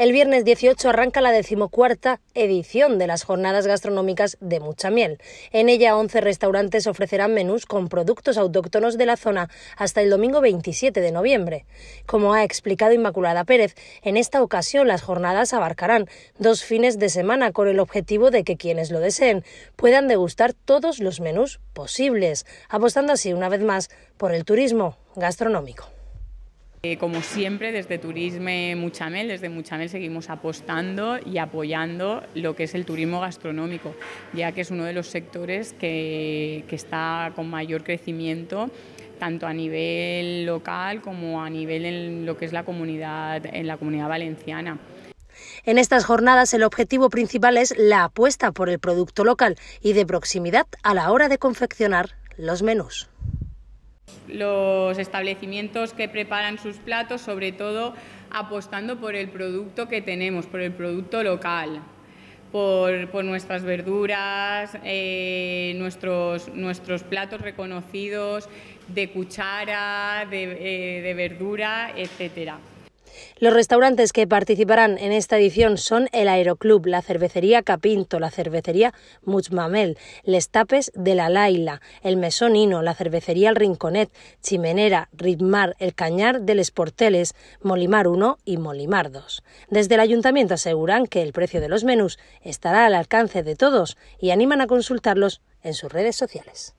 El viernes 18 arranca la decimocuarta edición de las jornadas gastronómicas de Mucha Miel. En ella, 11 restaurantes ofrecerán menús con productos autóctonos de la zona hasta el domingo 27 de noviembre. Como ha explicado Inmaculada Pérez, en esta ocasión las jornadas abarcarán dos fines de semana con el objetivo de que quienes lo deseen puedan degustar todos los menús posibles, apostando así una vez más por el turismo gastronómico. Eh, como siempre, desde Turisme Muchamel, desde Muchamel seguimos apostando y apoyando lo que es el turismo gastronómico, ya que es uno de los sectores que, está con mayor crecimiento tanto a nivel local como a nivel en lo que es la en la comunidad valenciana. En estas jornadas el objetivo principal es la apuesta por el producto local y de proximidad a la hora de confeccionar los menús. Los establecimientos que preparan sus platos, sobre todo apostando por el producto que tenemos, por el producto local, por, nuestras verduras, eh, nuestros, platos reconocidos de cuchara, de, eh, de verdura, etcétera. Los restaurantes que participarán en esta edición son el Aeroclub, la cervecería Capinto, la cervecería Muchmamel, Les Tapes de la Laila, el Mesón Hino, la cervecería El Rinconet, Chimenera, Ritmar, El Cañar de Les Porteles, Molimar 1 y Molimar 2. Desde el ayuntamiento aseguran que el precio de los menús estará al alcance de todos y animan a consultarlos en sus redes sociales.